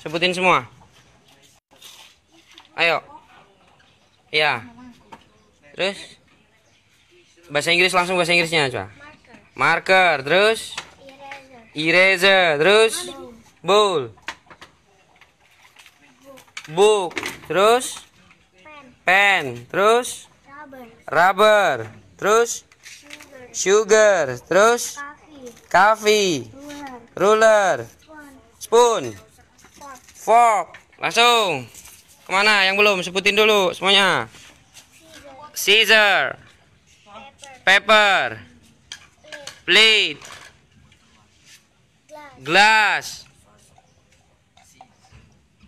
Sebutin semua. Ayo. Iya. Terus bahasa Inggris langsung bahasa Inggrisnya coba. Marker. terus eraser, terus bowl. Book, terus pen, terus rubber. terus sugar, terus coffee, ruler, spoon. Fork. Langsung. Kemana yang belum? Sebutin dulu semuanya. Scissor. Paper. Plate. Glass.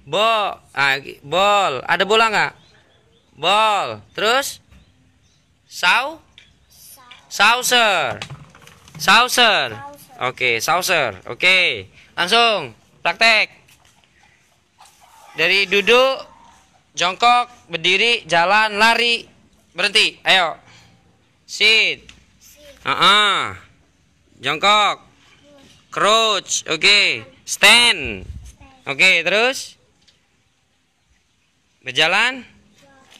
Ball. Ah, ball. Ada bola nggak? Ball. Terus? Saw? Saucer. Saucer. Oke, okay, saucer. Oke. Okay. Langsung praktek. Dari duduk, jongkok, berdiri, jalan, lari, berhenti. Ayo. Sit. Ah, uh -uh. jongkok, crouch, oke, okay. stand, oke, okay, terus berjalan,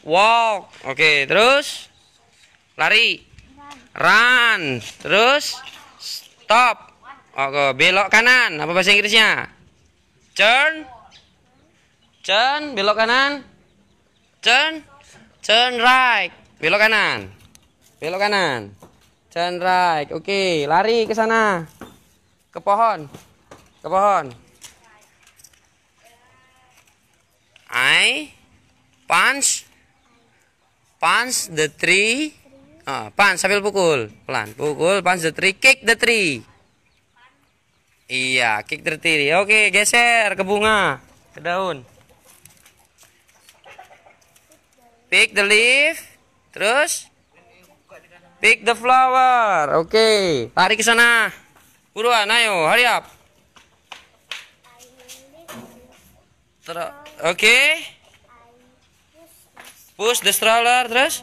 walk, oke, okay, terus lari, run, terus stop, oke, belok kanan, apa bahasa Inggrisnya? Turn, Turn, belok kanan. Turn, turn right. Belok kanan. Belok kanan. Turn right. Oke, lari ke sana. Ke pohon. Ke pohon. I punch punch the tree. oh, punch sambil pukul. Pelan. Pukul, punch the tree, kick the tree. Iya, kick the tree. Oke, geser ke bunga, ke daun. Pick the leaf. Terus pick the flower. Oke, okay. lari ke sana. Buruan, ayo, hurry up. Oke. Okay. Push the stroller terus.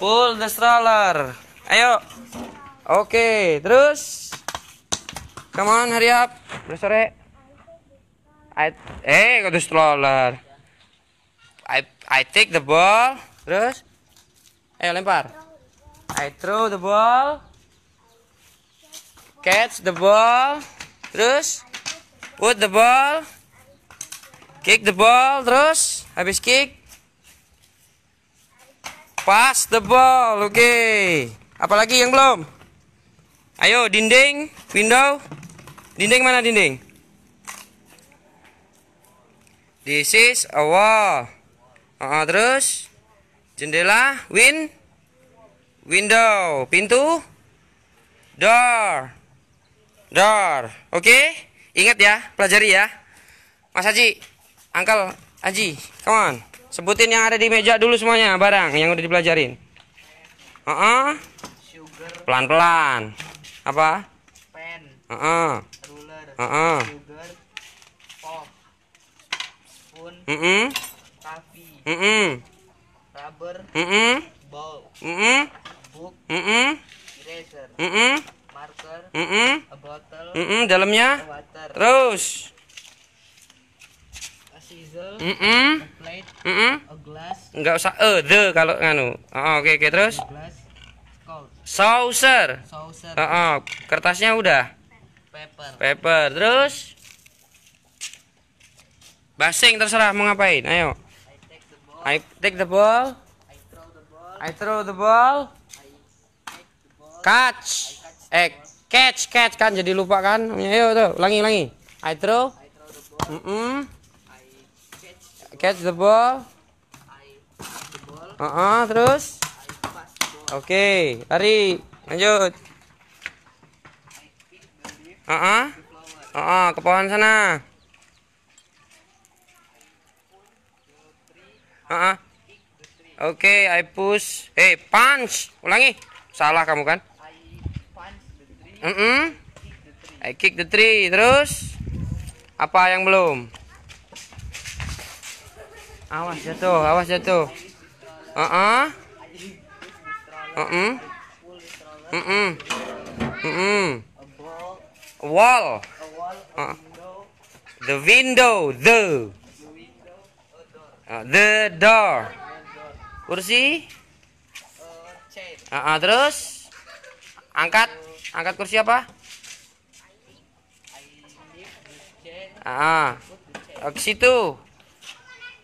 Pull the stroller. Ayo. Oke, okay, terus. Come on, hurry up. Udah sore. I, eh, kau stroller. I I take the ball. Terus ayo lempar. I throw the ball. Catch the ball. Terus put the ball. Kick the ball. Terus habis kick pass the ball. Oke. Okay. Apalagi yang belum? Ayo dinding, window. Dinding mana dinding? This is a wall. Uh, terus jendela, win, window, pintu, door, door. Oke, okay? ingat ya, pelajari ya. Mas Haji, Angkel Haji, come on. Sebutin yang ada di meja dulu semuanya, barang yang udah dipelajarin. Uh -uh. Pelan-pelan. Apa? Pen. Uh -uh. Uh -uh. Sugar. Pop. Spoon. Mm -mm mm -mm. rubber mm -mm. ball mm -mm. book mm -mm. eraser mm -mm. marker mm -mm. a bottle mm -mm. dalamnya water terus a chisel mm -mm. a plate mm -mm. a glass enggak usah e the kalau nganu ah, ah, oke oh, oke okay, okay, terus a glass saucer saucer oh, oh. kertasnya udah paper paper terus basing terserah mau ngapain ayo I take the ball. I throw the ball. Catch. Eh, catch, catch kan jadi lupa kan? Ayo tuh, ulangi, ulangi. I throw. I catch the ball. Uh -uh, terus? Oke, okay, lari. Lanjut. Uh Uh -uh, ke pohon sana. Uh Oke, okay, I push. Eh, hey, punch. Ulangi. Salah kamu kan? I punch the tree. Mm -mm. I kick the tree. Terus apa yang belum? Awas jatuh, awas jatuh. Uh -uh. Uh -uh. Uh -uh. Uh -uh. Wall. Uh -uh. The window, the. Uh, the door. Kursi. Uh, uh, uh, terus angkat, angkat kursi apa? Ah, uh, uh, ke situ.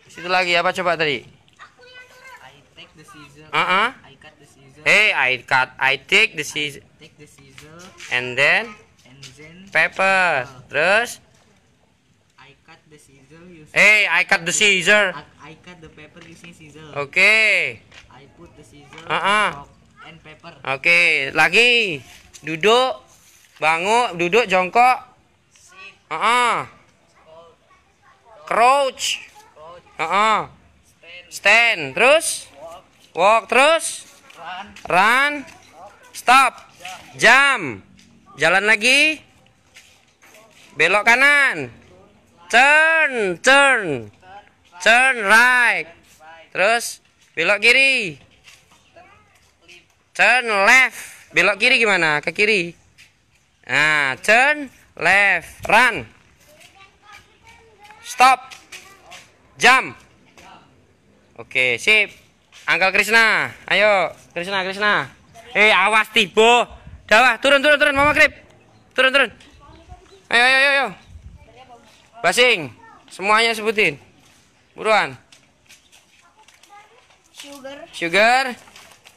Ke situ lagi apa coba tadi? I take the scissors. Uh -uh. I cut the scissors. Hey, I cut. I take the scissors. Take the scissors. And then? And then. Paper. Uh, terus? I cut the scissors. Hey, I cut the scissors. I cut the paper using scissors. Oke. Okay. I put the scissors uh -uh. rock and paper. Oke, okay. lagi. Duduk, bangun, duduk jongkok. Sit. Uh -uh. Crouch. Crouch. Uh -uh. Stand. Stand. Terus? Walk. Walk terus? Run. Run. Stop. Jam. Jam. Jalan lagi. Belok kanan. Turn, turn turn right terus belok kiri turn left belok kiri gimana ke kiri nah turn left run stop jump oke sip Angkel Krishna ayo Krishna Krishna eh awas tibo dawah turun turun turun mama krip turun turun ayo ayo ayo, ayo. basing semuanya sebutin Buruan. Sugar. Sugar.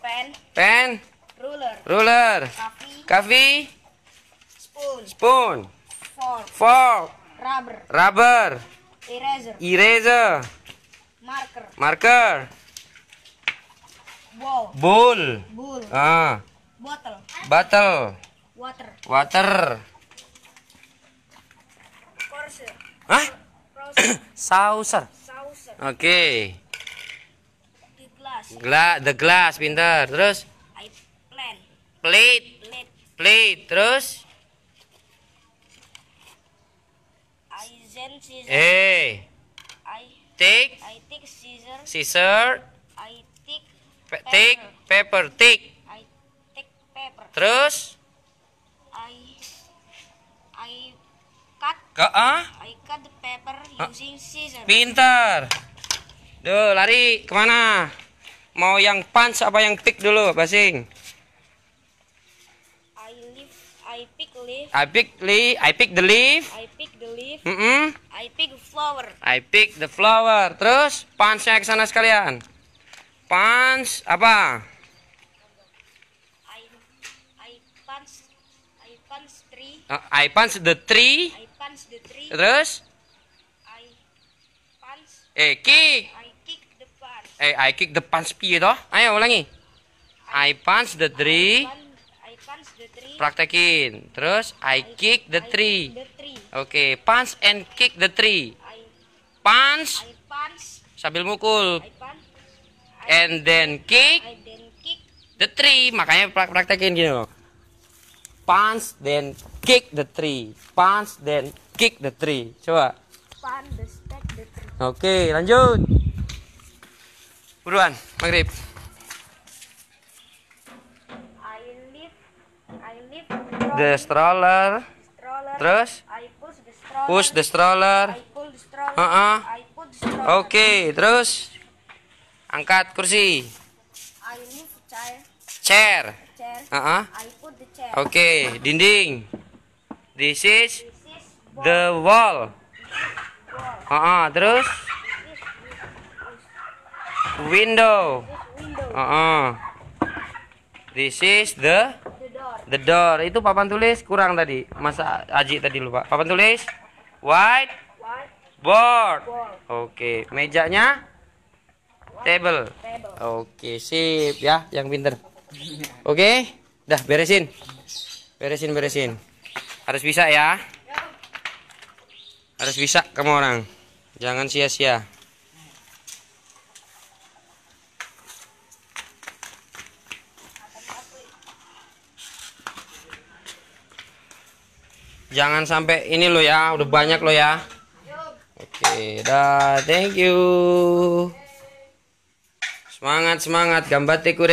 Pen. Pen. Ruler. Ruler. Kafe. Spoon. Spoon. Fork. Fork. Rubber. Rubber. Eraser. Eraser. Marker. Marker. Ball. Bowl. Bowl. Ah. Bottle. Bottle. Water. Water. Courser. Hah? Sauser. Oke. Okay. The glass. Gla the glass pinter. Terus? I plan. Plate. Plate. Plate. Terus? I zen scissors. Eh. I take. I take scissors. Scissor. I take. Pe paper. Take paper. Take. I take paper. Terus? I I cut. Ka uh? I cut the paper using uh? Ah. using scissors. Pinter. Duh, lari kemana? Mau yang punch apa yang pick dulu, Basing? I I pick leaf. I pick leaf, I pick the leaf. I pick the leaf. Mm -mm. I pick flower. I pick the flower. Terus punch ke sana sekalian. Punch apa? I I punch I punch Uh, I punch the tree. I punch the tree. Terus? I punch. Eh, kick. Eh, I kick the punch P itu. Ayo ulangi. I punch the tree. I punch the tree. Praktekin. Terus I kick the tree. Oke, okay. punch and kick the tree. Punch. Sambil mukul. And then kick. The tree. Makanya praktekin gini loh. Punch then kick the tree. Punch then kick the tree. Coba. Punch the tree. Oke, okay, lanjut. Buruan, maghrib. I lift, I lift the stroller. Terus? push the stroller. Uh -uh. Oke, okay, terus angkat kursi. I chair. Chair. Uh -uh. Oke, okay, dinding. This is, the wall. wall. Uh -uh, terus? window. Uh -uh. This is the the door. Itu papan tulis kurang tadi. Masa Aji tadi lupa. Papan tulis white, board. Oke, okay. mejanya table. Oke, okay, sip ya, yang pinter. Oke, okay? dah beresin. Beresin, beresin. Harus bisa ya. ya. Harus bisa kamu orang. Jangan sia-sia. jangan sampai ini lo ya udah banyak lo ya oke dah thank you semangat semangat gambar teku